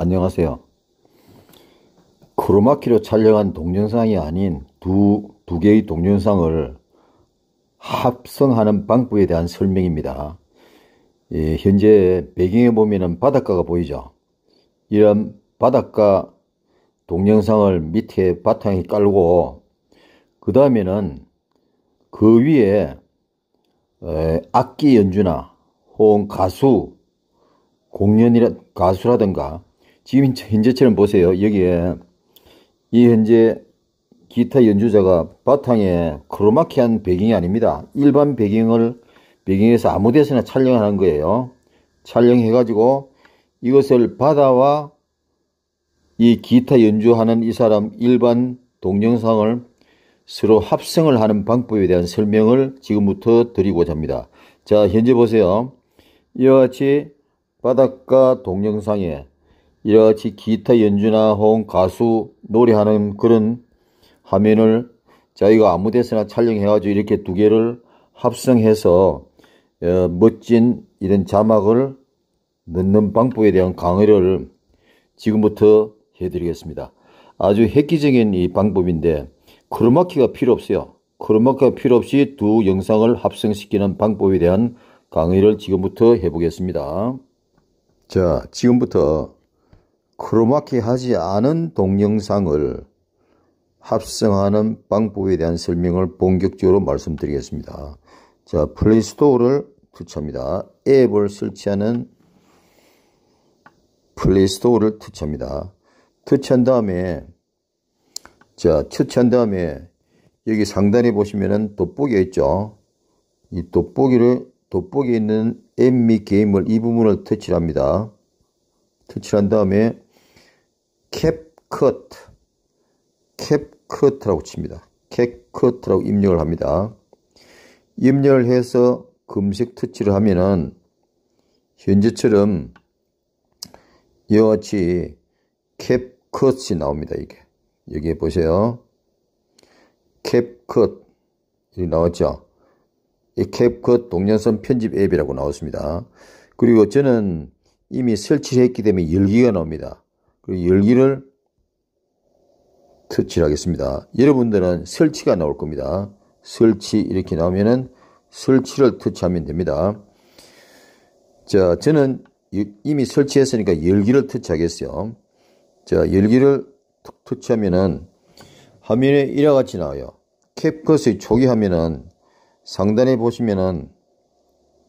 안녕하세요. 크로마키로 촬영한 동영상이 아닌 두, 두 개의 동영상을 합성하는 방법에 대한 설명입니다. 예, 현재 배경에 보면 바닷가가 보이죠. 이런 바닷가 동영상을 밑에 바탕에 깔고 그 다음에는 그 위에 에, 악기 연주나 혹은 가수 공연이라 가수라든가 지금 현재처럼 보세요. 여기에 이 현재 기타 연주자가 바탕에 크로마키한 배경이 아닙니다. 일반 배경을 배경에서 아무 데서나 촬영하는 거예요. 촬영해가지고 이것을 바다와 이 기타 연주하는 이 사람 일반 동영상을 서로 합성을 하는 방법에 대한 설명을 지금부터 드리고자 합니다. 자, 현재 보세요. 이와 같이 바닷가 동영상에 이와 같이 기타 연주나 혹은 가수 노래하는 그런 화면을 자기가 아무 데서나 촬영해가지고 이렇게 두 개를 합성해서 어, 멋진 이런 자막을 넣는 방법에 대한 강의를 지금부터 해드리겠습니다. 아주 획기적인 이 방법인데 크로마키가 필요 없어요. 크로마키가 필요 없이 두 영상을 합성시키는 방법에 대한 강의를 지금부터 해보겠습니다. 자, 지금부터 크로마키하지 않은 동영상을 합성하는 방법에 대한 설명을 본격적으로 말씀드리겠습니다. 자, 플레이스토어를 투치합니다 앱을 설치하는 플레이스토어를 투치합니다투치한 다음에 자, 터치한 다음에 여기 상단에 보시면은 돋보기가 있죠. 이 돋보기를 돋보기에 있는 앱 및 게임을 이 부분을 터치합니다. 터치한 다음에 캡컷, 캡컷이라고 칩니다. 캡컷이라고 입력을 합니다. 입력을 해서 금식 터치를 하면은 현재처럼 이와 같이 캡컷이 나옵니다. 이게 여기 보세요. 캡컷 여기 나왔죠. 이 캡컷 동영상 편집 앱이라고 나왔습니다. 그리고 저는 이미 설치를 했기 때문에 열기가 나옵니다. 그 열기를 터치하겠습니다. 여러분들은 설치가 나올 겁니다. 설치 이렇게 나오면은 설치를 터치하면 됩니다. 자, 저는 이미 설치했으니까 열기를 터치하겠어요. 자, 열기를 터치하면은 화면에 이와 같이 나와요. 캡컷의 초기 화면은 상단에 보시면은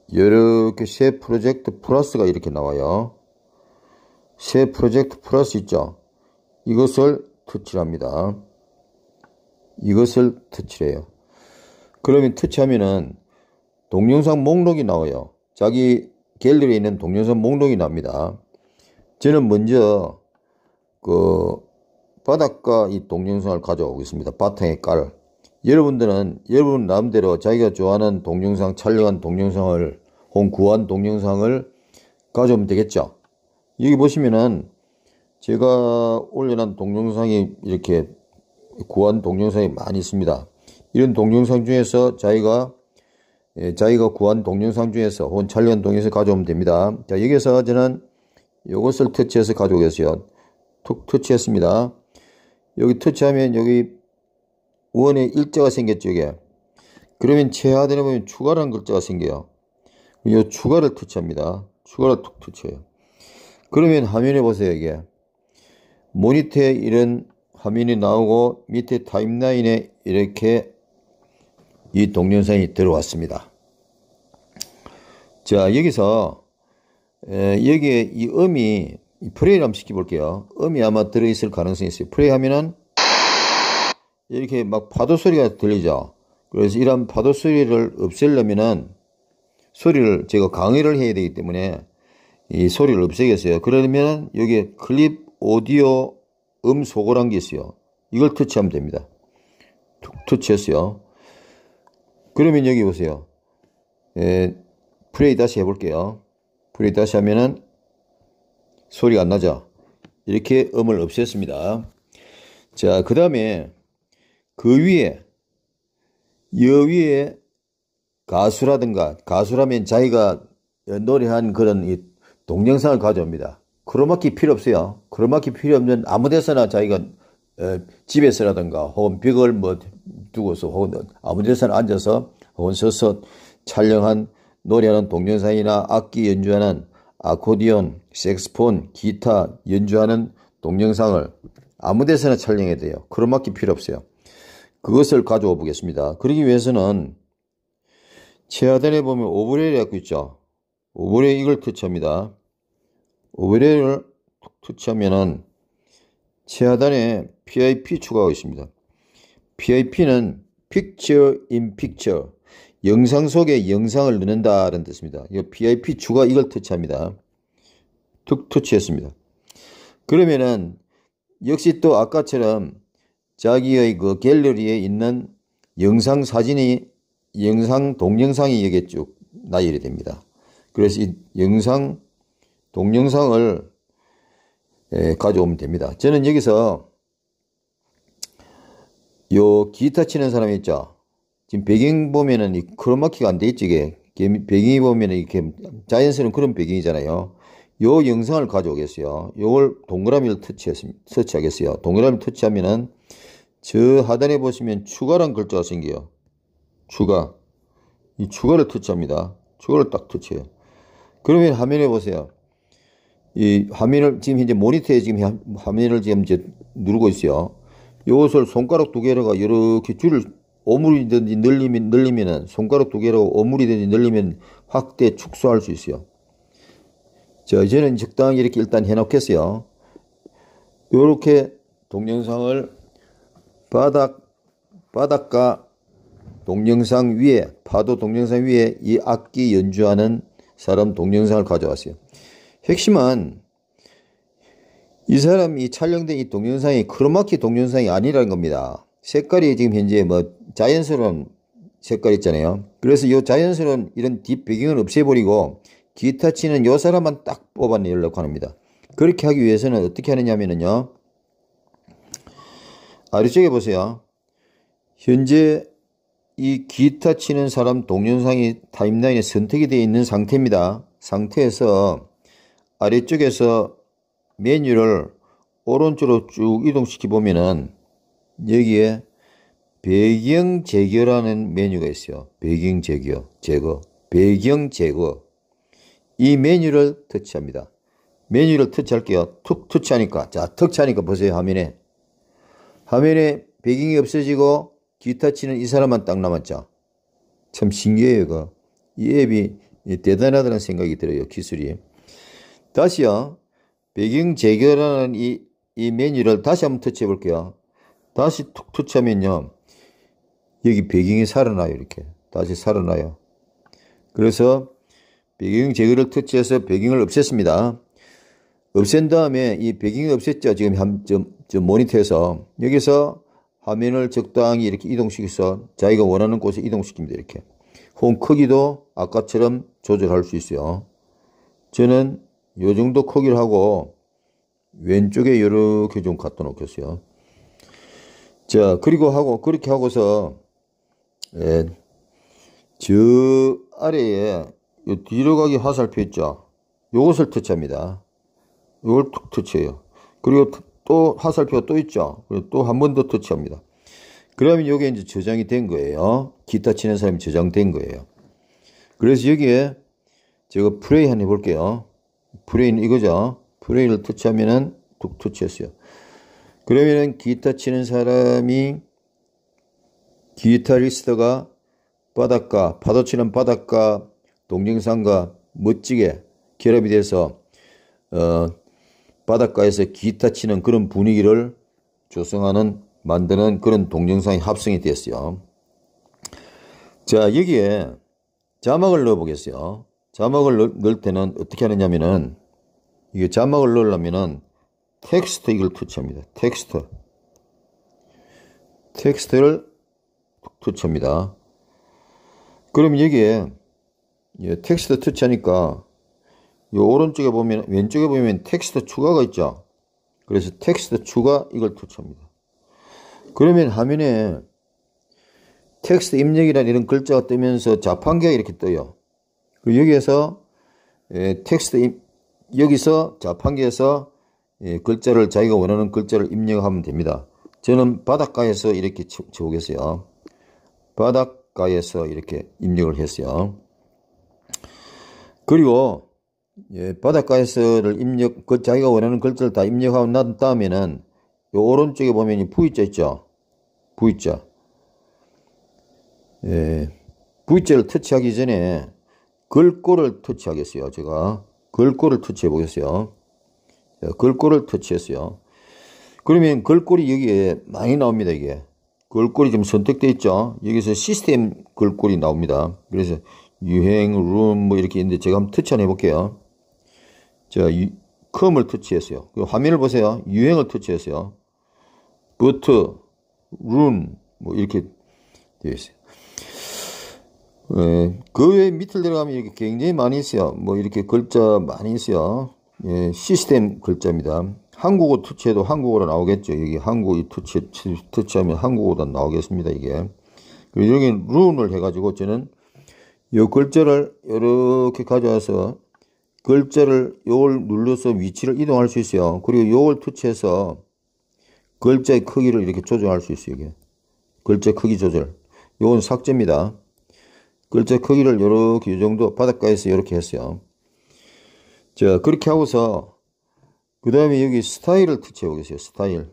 이렇게 새 프로젝트 플러스가 이렇게 나와요. 새 프로젝트 플러스 있죠. 이것을 터치합니다. 이것을 터치해요. 그러면 터치하면은 동영상 목록이 나와요. 자기 갤러리에 있는 동영상 목록이 납니다. 저는 먼저 그 바닷가 이 동영상을 가져오겠습니다. 바탕에 깔. 여러분들은 여러분 마음대로 자기가 좋아하는 동영상 촬영한 동영상을 혹은 구한 동영상을 가져오면 되겠죠. 여기 보시면은 제가 올려놓은 동영상이 이렇게 구한 동영상이 많이 있습니다. 이런 동영상 중에서 자기가 예, 자기가 구한 동영상 중에서 혹은 촬영 동영상 가져오면 됩니다. 자, 여기서 저는 이것을 터치해서 가져오겠어요. 툭 터치했습니다. 여기 터치하면 여기 원의 일자가 생겼죠, 이게. 그러면 최하단에 보면 추가라는 글자가 생겨요. 이 추가를 터치합니다. 추가를 툭 터치해요. 그러면 화면에 보세요, 이게. 모니터에 이런 화면이 나오고 밑에 타임라인에 이렇게 이 동영상이 들어왔습니다. 자, 여기서, 에, 여기에 이 음이, 이 플레이를 한번 시켜볼게요. 음이 아마 들어있을 가능성이 있어요. 프레이 하면은 이렇게 막 파도 소리가 들리죠. 그래서 이런 파도 소리를 없애려면은 소리를 제가 강의를 해야 되기 때문에 이 소리를 없애겠어요. 그러면 여기에 클립 오디오 음속거란게 있어요. 이걸 터치하면 됩니다. 툭 터치했어요. 그러면 여기 보세요. 예, 플레이 다시 해볼게요. 플레이 다시 하면은 소리가 안 나죠. 이렇게 음을 없앴습니다. 자, 그 다음에 그 위에 여 위에 가수라든가 가수라면 자기가 노래한 그런 이 동영상을 가져옵니다. 크로마키 필요 없어요. 크로마키 필요 없는 아무 데서나 자기가 집에서라든가 혹은 벽을 뭐 두고서 혹은 아무 데서나 앉아서 혹은 서서 촬영한 노래하는 동영상이나 악기 연주하는 아코디언, 색스폰, 기타 연주하는 동영상을 아무 데서나 촬영해야 돼요. 크로마키 필요 없어요. 그것을 가져와 보겠습니다. 그러기 위해서는 최하단에 보면 오브레이 갖고 있죠. 오브레이 이걸 터치합니다. 외래를 터치하면은 최하단에 PIP 추가하고 있습니다. PIP는 Picture in Picture 영상 속에 영상을 넣는다라는 뜻입니다. 이 PIP 추가 이걸 터치합니다. 툭 터치했습니다. 그러면은 역시 또 아까처럼 자기의 그 갤러리에 있는 영상 사진이 영상 동영상이 여기쭉 나열이 됩니다. 그래서 이 영상 동영상을 예, 가져오면 됩니다. 저는 여기서 요 기타 치는 사람 이 있죠? 지금 배경 보면은 이 크로마키가 안 돼 있지 이게 배경이 보면은 이렇게 자연스러운 그런 배경이잖아요. 요 영상을 가져오겠어요. 요걸 동그라미를 터치하겠어요. 동그라미 터치하면은 저 하단에 보시면 추가란 글자가 생겨요. 추가. 이 추가를 터치합니다. 추가를 딱 터치해요. 그러면 화면에 보세요. 이 화면을 지금 현재 모니터에 지금 화면을 지금 이제 누르고 있어요. 이것을 손가락 두 개로가 이렇게 줄을 오물이든지 늘리면 늘리면은 손가락 두 개로 오물이든지 늘리면 확대 축소할 수 있어요. 자 이제는 적당히 이렇게 일단 해놓겠어요. 이렇게 동영상을 바닥 바닥과 동영상 위에 파도 동영상 위에 이 악기 연주하는 사람 동영상을 가져왔어요. 핵심은 이 사람이 촬영된 이 동영상이 크로마키 동영상이 아니라는 겁니다. 색깔이 지금 현재 뭐 자연스러운 색깔 있잖아요. 그래서 이 자연스러운 이런 뒷배경을 없애버리고 기타 치는 요 사람만 딱 뽑아내려고 합니다. 그렇게 하기 위해서는 어떻게 하느냐면요. 하 아, 아래쪽에 보세요. 현재 이 기타 치는 사람 동영상이 타임라인에 선택이 되어 있는 상태입니다. 상태에서 아래쪽에서 메뉴를 오른쪽으로 쭉 이동시키 보면은 여기에 배경 제거라는 메뉴가 있어요. 배경 제거, 제거, 배경 제거. 이 메뉴를 터치합니다. 메뉴를 터치할게요. 툭 터치하니까, 자, 터치하니까 보세요, 화면에. 화면에 배경이 없어지고 기타 치는 이 사람만 딱 남았죠. 참 신기해요, 이거. 이 앱이 대단하다는 생각이 들어요, 기술이. 다시요. 배경 재결하는 이, 이 메뉴를 다시 한번 터치해 볼게요. 다시 툭 터치하면요. 여기 배경이 살아나요. 이렇게. 다시 살아나요. 그래서 배경 재결를 터치해서 배경을 없앴습니다. 없앤 다음에 이 배경이 없앴죠. 지금 한, 좀, 저 모니터에서. 여기서 화면을 적당히 이렇게 이동시켜서 자기가 원하는 곳에 이동시킵니다. 이렇게. 홈 크기도 아까처럼 조절할 수 있어요. 저는 요 정도 크기를 하고 왼쪽에 이렇게 좀 갖다 놓겠어요. 자, 그리고 하고, 그렇게 하고서, 예, 저 아래에 요 뒤로 가기 화살표 있죠? 요것을 터치합니다. 요걸 툭 터치해요. 그리고 또 화살표가 또 있죠? 그리고 또 한 번 더 터치합니다. 그러면 요게 이제 저장이 된 거예요. 기타 치는 사람이 저장된 거예요. 그래서 여기에 제가 플레이 한번 해볼게요. 브레인 이거죠. 브레인을 터치하면은 툭 터치했어요. 그러면은 기타 치는 사람이 기타리스트가 바닷가, 파도 치는 바닷가, 동영상과 멋지게 결합이 돼서 어, 바닷가에서 기타 치는 그런 분위기를 조성하는 만드는 그런 동영상이 합성이 됐어요. 자 여기에 자막을 넣어 보겠어요. 자막을 넣, 넣을 때는 어떻게 하느냐면은 이게 자막을 넣으려면은 텍스트 이걸 투치합니다 텍스트. 텍스트를 투치합니다 그럼 여기에 예, 텍스트 투치하니까이 오른쪽에 보면 왼쪽에 보면 텍스트 추가가 있죠. 그래서 텍스트 추가 이걸 투치합니다 그러면 화면에 텍스트 입력이라는 이런 글자가 뜨면서 자판기가 이렇게 떠요. 여기에서 예, 텍스트 여기서 자판기에서 예, 글자를 자기가 원하는 글자를 입력하면 됩니다. 저는 바닷가에서 이렇게 쳐, 쳐오겠어요. 바닷가에서 이렇게 입력을 했어요. 그리고 예, 바닷가에서를 입력 그 자기가 원하는 글자를 다 입력하고 난 다음에는 요 오른쪽에 보면 이 V자 있죠. V자. 예, V자를 터치하기 전에 글꼴을 터치하겠어요. 제가 글꼴을 터치해 보겠어요. 예, 글꼴을 터치했어요. 그러면 글꼴이 여기에 많이 나옵니다. 이게 글꼴이 지금 선택되어 있죠. 여기서 시스템 글꼴이 나옵니다. 그래서 유행, 룸, 뭐 이렇게 있는데 제가 한번 터치 한번 해볼게요. 자, 유, 컴을 터치했어요. 그 화면을 보세요. 유행을 터치했어요. 버트, 룸, 뭐 이렇게 되어 있어요. 예, 그 외에 밑을 내려가면 이렇게 굉장히 많이 있어요. 뭐 이렇게 글자 많이 있어요. 예, 시스템 글자입니다. 한국어 투치해도 한국어로 나오겠죠. 여기 한국어 투치, 투치하면 한국어로 나오겠습니다. 이게. 그리고 여기 룬을 해가지고 저는 요 글자를 이렇게 가져와서 글자를 요걸 눌러서 위치를 이동할 수 있어요. 그리고 요걸 투치해서 글자의 크기를 이렇게 조정할 수 있어요. 이게. 글자 크기 조절. 요건 삭제입니다. 글자 크기를 요렇게요 정도 바닷가에서 요렇게 했어요. 자 그렇게 하고서 그 다음에 여기 스타일을 터치해 보겠어요. 스타일.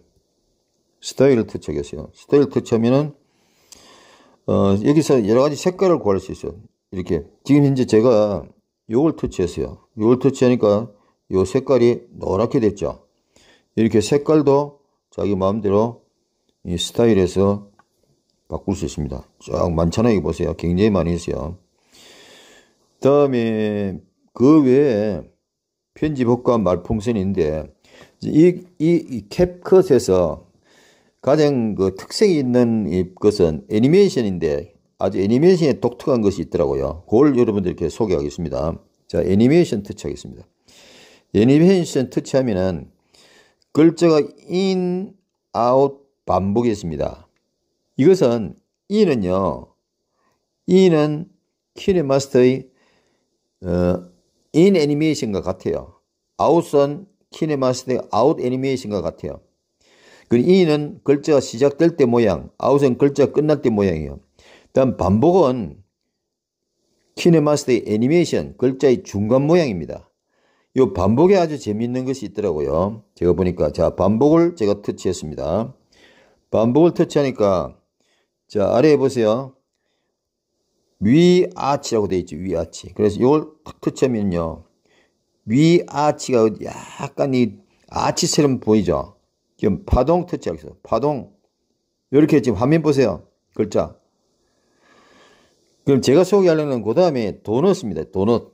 스타일을 터치해보겠어요 스타일 터치하면은 어, 여기서 여러 가지 색깔을 구할 수 있어요. 이렇게 지금 현재 제가 요걸 터치했어요. 요걸 터치하니까 요 색깔이 노랗게 됐죠. 이렇게 색깔도 자기 마음대로 이 스타일에서 바꿀 수 있습니다. 쫙 많잖아요. 이거 보세요. 굉장히 많이 있어요. 다음에 그 외에 편집효과 말풍선인데 이, 캡컷에서 가장 그특색 있는 것은 애니메이션인데 아주 애니메이션에 독특한 것이 있더라고요. 그걸 여러분들께 소개하겠습니다. 자, 애니메이션 터치하겠습니다. 애니메이션 터치하면은 글자가 인, 아웃 반복이 있습니다. 이것은 이는요. 이는 키네마스터의 어, 인 애니메이션과 같아요. 아웃은 키네마스터의 아웃 애니메이션과 같아요. 그 이는 글자가 시작될 때 모양, 아웃은 글자가 끝날 때 모양이에요. 다음 반복은 키네마스터의 애니메이션, 글자의 중간 모양입니다. 이 반복에 아주 재미있는 것이 있더라고요. 제가 보니까 자 반복을 제가 터치했습니다. 반복을 터치하니까 자, 아래에 보세요. 위아치라고 되어 있죠. 위아치. 그래서 이걸 탁 터치하면요. 위아치가 약간 이 아치처럼 보이죠. 지금 파동 터치하겠어니 파동. 이렇게 지금 화면 보세요. 글자. 그럼 제가 소개하려는 그 다음에 도넛입니다. 도넛.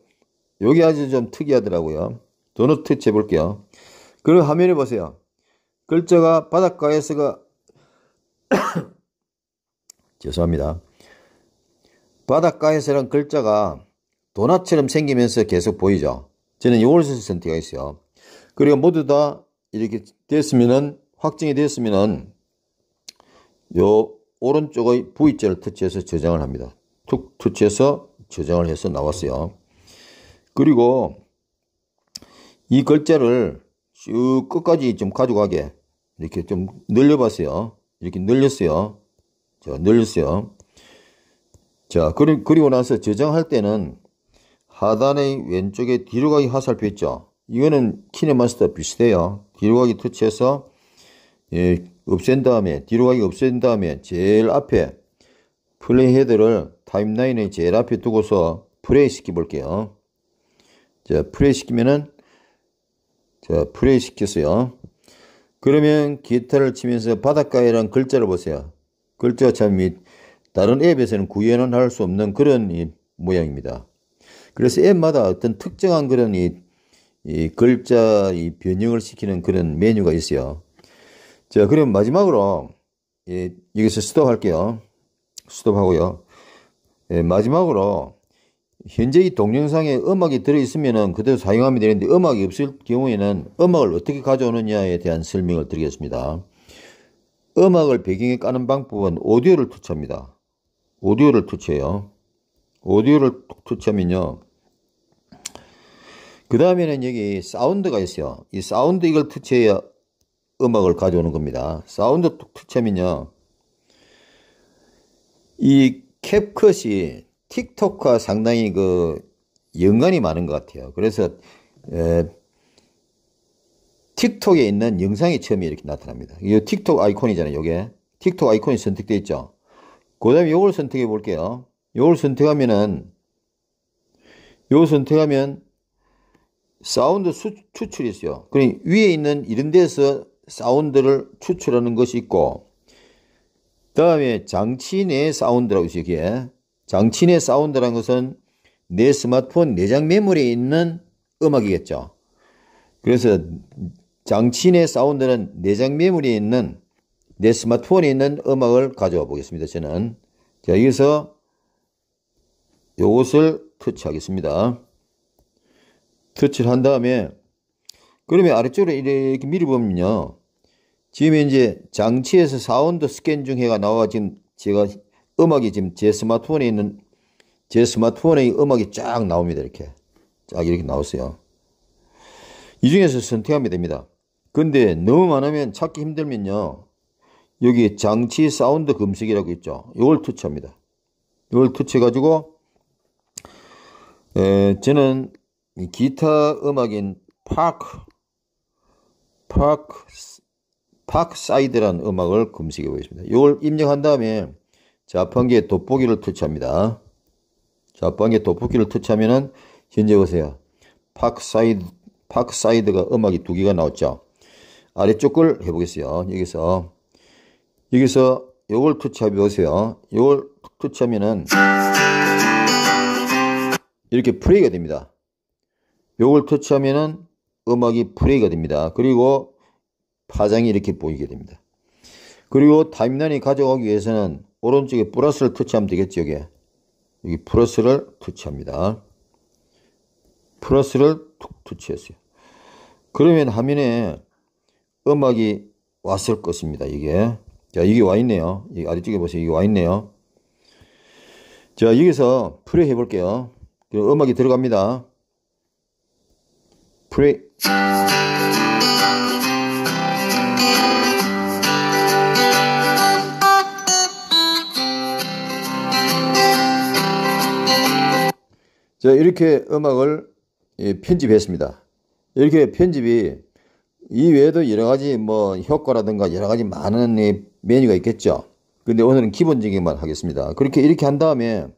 여기 아주 좀 특이하더라고요. 도넛 터치해 볼게요. 그리 화면을 보세요. 글자가 바닷가에서가 죄송합니다. 바닷가에서는 글자가 도넛처럼 생기면서 계속 보이죠. 저는 요걸서 센택가있어요 그리고 모두 다 이렇게 됐으면은 확정이 됐으면은 요 오른쪽의 V자를 터치해서 저장을 합니다. 툭 터치해서 저장을 해서 나왔어요. 그리고 이 글자를 쭉 끝까지 좀 가져가게 이렇게 좀 늘려봤어요. 이렇게 늘렸어요. 자, 늘리세요. 자, 그리, 그리고 나서 저장할 때는 하단의 왼쪽에 뒤로 가기 화살표 있죠. 이거는 키네마스터 비슷해요. 뒤로 가기 터치해서 예, 없앤 다음에 뒤로 가기 없앤 다음에 제일 앞에 플레이 헤드를 타임라인의 제일 앞에 두고서 플레이 시켜 볼게요. 자, 플레이 시키면은 자, 플레이 시켰어요. 그러면 기타를 치면서 바닷가에란 글자를 보세요. 글자차 및 다른 앱에서는 구현은 할 수 없는 그런 이 모양입니다. 그래서 앱마다 어떤 특정한 그런 이, 이 글자 이 변형을 시키는 그런 메뉴가 있어요. 자, 그럼 마지막으로 예, 여기서 스톱할게요. 스톱하고요. 예, 마지막으로 현재 이 동영상에 음악이 들어있으면 그대로 사용하면 되는데 음악이 없을 경우에는 음악을 어떻게 가져오느냐에 대한 설명을 드리겠습니다. 음악을 배경에 까는 방법은 오디오를 투입합니다 오디오를 투치해요. 오디오를 투치하면요. 그 다음에는 여기 사운드가 있어요. 이 사운드 이걸 투치해야 음악을 가져오는 겁니다. 사운드 투치하면요. 이 캡컷이 틱톡과 상당히 그 연관이 많은 것 같아요. 그래서 에, 틱톡에 있는 영상이 처음에 이렇게 나타납니다. 이 틱톡 아이콘이잖아요. 이게 틱톡 아이콘이 선택되어 있죠. 그 다음에 이걸 선택해 볼게요. 이걸 선택하면은 요걸 선택하면 사운드 수, 추출이 있어요. 그러 위에 있는 이런 데서 사운드를 추출하는 것이 있고 그 다음에 장치 내 사운드라고 있어요. 여기에 장치 내 사운드라는 것은 내 스마트폰 내장 메모리에 있는 음악이겠죠. 그래서 장치내 사운드는 내장 메모리에 있는 내 스마트폰에 있는 음악을 가져와 보겠습니다. 저는 자 여기서 이것을 터치하겠습니다. 터치를 한 다음에 그러면 아래쪽으로 이렇게 밀어보면요. 지금 이제 장치에서 사운드 스캔 중해가 나와 지금 제가 음악이 지금 제 스마트폰에 있는 제스마트폰의 음악이 쫙 나옵니다. 이렇게 쫙 이렇게 나왔어요. 이 중에서 선택하면 됩니다. 근데 너무 많으면 찾기 힘들면요. 여기 장치 사운드 검색이라고 있죠. 이걸 터치합니다. 이걸 터치해가지고 에, 저는 기타 음악인 파크 파크 파크사이드란 음악을 검색해 보겠습니다. 이걸 입력한 다음에 자판기에 돋보기를 터치합니다. 자판기에 돋보기를 터치하면은 현재 보세요. 파크사이드 파크사이드가 음악이 두 개가 나왔죠. 아래쪽 걸 해보겠어요. 여기서, 여기서 요걸 터치하면 보세요. 요걸 터치하면은 이렇게 프레이가 됩니다. 요걸 터치하면은 음악이 프레이가 됩니다. 그리고 파장이 이렇게 보이게 됩니다. 그리고 타임라인이 가져가기 위해서는 오른쪽에 플러스를 터치하면 되겠죠. 여기 여기 플러스를 터치합니다. 플러스를 툭 터치했어요. 그러면 화면에 음악이 왔을 것입니다. 이게. 자, 이게 와 있네요. 이 아래쪽에 보세요. 이게 와 있네요. 자, 여기서 프레이 해볼게요. 음악이 들어갑니다. 프레이 자, 이렇게 음악을 예, 편집했습니다. 이렇게 편집이 이 외에도 여러 가지 뭐 효과라든가 여러 가지 많은 메뉴가 있겠죠. 근데 오늘은 기본적인만 하겠습니다. 그렇게 이렇게 한 다음에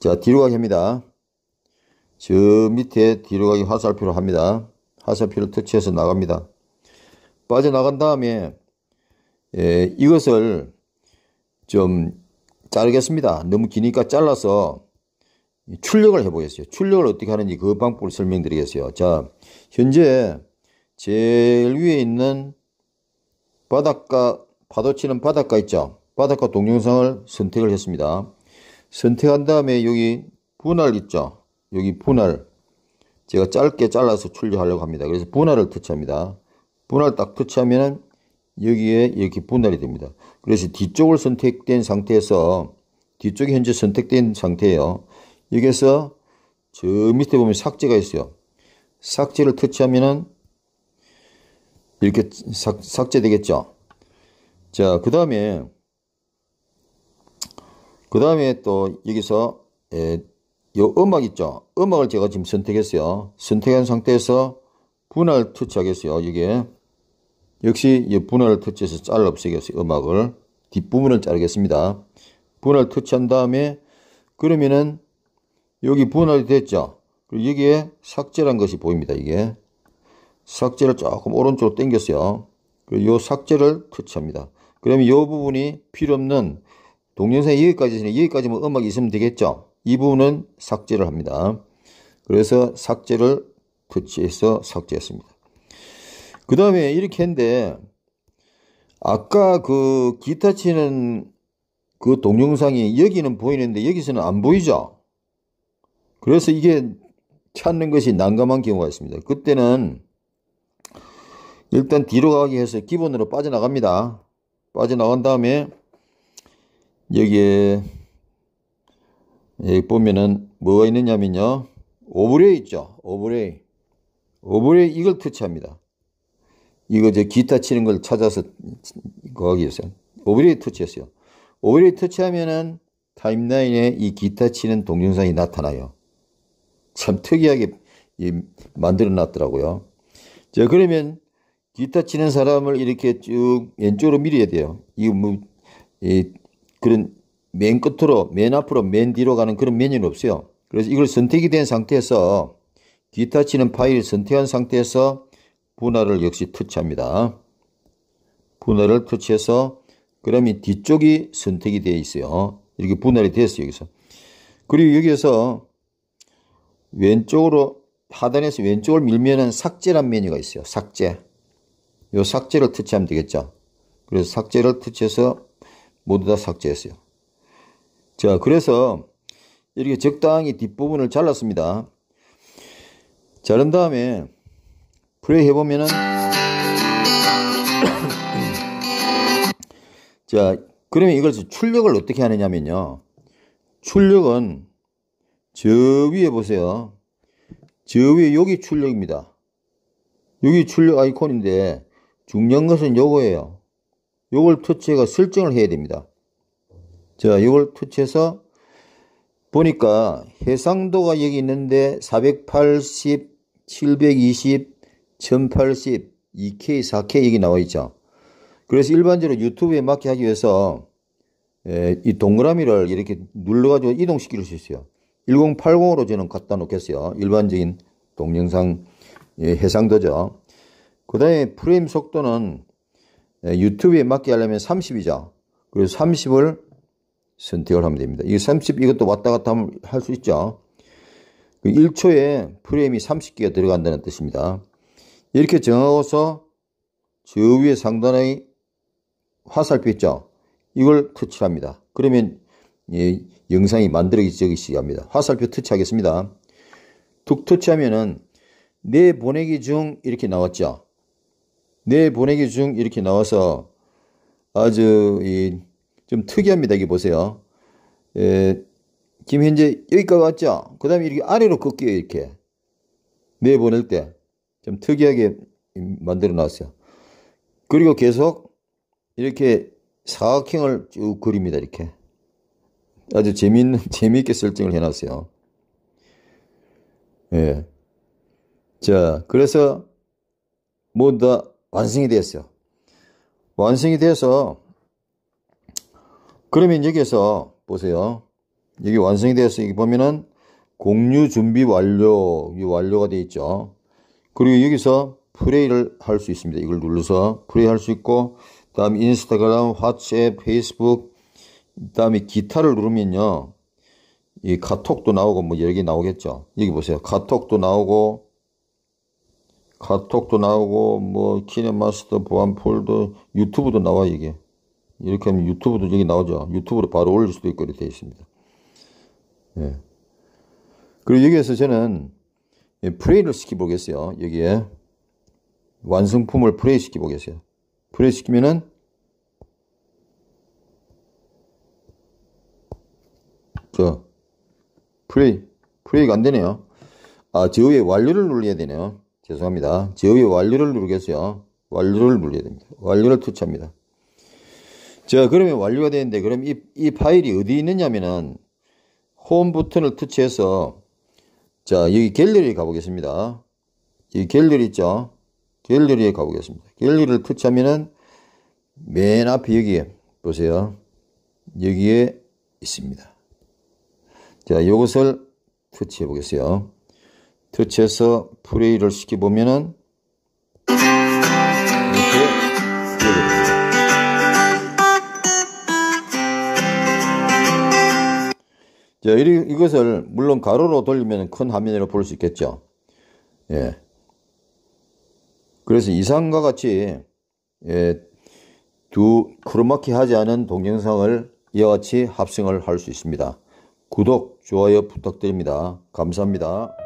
자 뒤로 가게 합니다. 저 밑에 뒤로 가기 화살표로 합니다. 화살표를 터치해서 나갑니다. 빠져나간 다음에 예, 이것을 좀 자르겠습니다. 너무 기니까 잘라서 출력을 해보겠어요. 출력을 어떻게 하는지 그 방법을 설명드리겠어요. 자, 현재 제일 위에 있는 바닷가 파도 치는 바닷가 있죠 바닷가 동영상을 선택을 했습니다 선택한 다음에 여기 분할 있죠 여기 분할 제가 짧게 잘라서 출력하려고 합니다 그래서 분할을 터치합니다 분할 딱 터치하면 여기에 이렇게 분할이 됩니다 그래서 뒤쪽을 선택된 상태에서 뒤쪽이 현재 선택된 상태예요 여기에서 저 밑에 보면 삭제가 있어요 삭제를 터치하면은 이렇게 삭, 제되겠죠 자, 그 다음에, 그 다음에 또 여기서, 예, 요 음악 있죠? 음악을 제가 지금 선택했어요. 선택한 상태에서 분할 터치하겠어요. 이게. 역시 이분할 터치해서 잘라 없애겠어요. 음악을. 뒷부분을 자르겠습니다. 분할 터치한 다음에, 그러면은 여기 분할이 됐죠? 그리고 여기에 삭제란 것이 보입니다. 이게. 삭제를 조금 오른쪽으로 당겼어요. 그리고 요 삭제를 터치합니다. 그러면 요 부분이 필요없는 동영상 여기까지 여기까지 뭐 음악이 있으면 되겠죠. 이 부분은 삭제를 합니다. 그래서 삭제를 터치해서 삭제했습니다. 그 다음에 이렇게 했는데 아까 그 기타 치는 그 동영상이 여기는 보이는데 여기서는 안 보이죠. 그래서 이게 찾는 것이 난감한 경우가 있습니다. 그때는 일단 뒤로 가기 위해서 기본으로 빠져나갑니다. 빠져나간 다음에 여기에 여기 보면은 뭐가 있느냐면요. 오브레이 있죠. 오브레이. 오브레이 이걸 터치합니다. 이거 이제 기타 치는 걸 찾아서 거기 있어요. 오브레이 터치했어요. 오브레이 터치하면은 타임라인에 이 기타 치는 동영상이 나타나요. 참 특이하게 만들어 놨더라고요. 자, 그러면 기타 치는 사람을 이렇게 쭉 왼쪽으로 밀어야 돼요. 이거 뭐, 이, 그런 맨 끝으로, 맨 앞으로, 맨 뒤로 가는 그런 메뉴는 없어요. 그래서 이걸 선택이 된 상태에서 기타 치는 파일을 선택한 상태에서 분할을 역시 터치합니다. 분할을 터치해서 그러면 뒤쪽이 선택이 되어 있어요. 이렇게 분할이 됐어요. 여기서. 그리고 여기에서 왼쪽으로 하단에서 왼쪽을 밀면은 삭제란 메뉴가 있어요. 삭제. 요 삭제를 터치하면 되겠죠. 그래서 삭제를 터치해서 모두 다 삭제했어요. 자, 그래서 이렇게 적당히 뒷부분을 잘랐습니다. 자른 다음에 플레이 해보면은 자, 그러면 이걸 출력을 어떻게 하느냐면요. 출력은 저 위에 보세요. 저 위에 여기 출력입니다. 여기 출력 아이콘인데 중요한 것은 요거예요. 요걸 터치해서 설정을 해야 됩니다. 자, 요걸 터치해서 보니까 해상도가 여기 있는데 480, 720, 1080, 2K, 4K 여기 나와 있죠. 그래서 일반적으로 유튜브에 맞게 하기 위해서 예, 이 동그라미를 이렇게 눌러가지고 이동시킬 수 있어요. 1080으로 저는 갖다 놓겠어요. 일반적인 동영상 예, 해상도죠. 그 다음에 프레임 속도는 예, 유튜브에 맞게 하려면 30이죠. 그래서 30을 선택을 하면 됩니다. 이 30, 이것도 왔다 갔다 하면 할 수 있죠. 1초에 그 프레임이 30개가 들어간다는 뜻입니다. 이렇게 정하고서 저 위에 상단의 화살표 있죠. 이걸 터치합니다. 그러면 예, 영상이 만들어지기 시작합니다. 화살표 터치하겠습니다. 툭 터치하면은 내 보내기 중 이렇게 나왔죠. 내 보내기 중 이렇게 나와서 아주 이, 좀 특이합니다. 이게 보세요. 에, 예, 지금 현재 여기까지 왔죠? 그 다음에 이렇게 아래로 꺾여요. 이렇게. 내 보낼 때 좀 특이하게 만들어 놨어요. 그리고 계속 이렇게 사각형을 쭉 그립니다. 이렇게. 아주 재미있는, 재미있게 설정을 해놨어요. 예. 자, 그래서 뭐다 완성이 되었어요. 완성이 돼서 그러면 여기에서 보세요. 여기 완성이 되어서 여기 보면은 공유 준비 완료 이 완료가 되어 있죠. 그리고 여기서 플레이를 할 수 있습니다. 이걸 눌러서 플레이 할 수 있고 다음 인스타그램, 화츠앱, 페이스북 그 다음에 기타를 누르면요. 이 카톡도 나오고 뭐여기 나오겠죠. 여기 보세요. 카톡도 나오고 카톡도 나오고 뭐 키네마스터 보안폴더 유튜브도 나와 이게 이렇게 하면 유튜브도 여기 나오죠 유튜브로 바로 올릴 수도 있고 이렇게 되어 있습니다 예. 그리고 여기에서 저는 예, 프레이를 시켜보겠어요 여기에 완성품을 프레이 시켜보겠어요 프레이 시키면은 저 프레이 프레이가 안되네요 아 저의 완료를 눌러야 되네요 죄송합니다. 제의 완료를 누르겠어요. 완료를 눌러야 됩니다. 완료를 투치합니다 자, 그러면 완료가 되는데, 그럼 이, 이 파일이 어디 있느냐면은, 홈 버튼을 터치해서, 자, 여기 갤러리에 가보겠습니다. 이 갤러리 있죠? 갤러리에 가보겠습니다. 갤러리를 터치하면은, 맨 앞에 여기에, 보세요. 여기에 있습니다. 자, 이것을 터치해 보겠어요. 터치해서 프레이를 쉽게 보면은 자, 이것을 물론 가로로 돌리면 큰 화면으로 볼 수 있겠죠. 예. 그래서 이상과 같이 예, 두 크로마키 하지 않은 동영상을 이와 같이 합성을 할 수 있습니다. 구독, 좋아요 부탁드립니다. 감사합니다.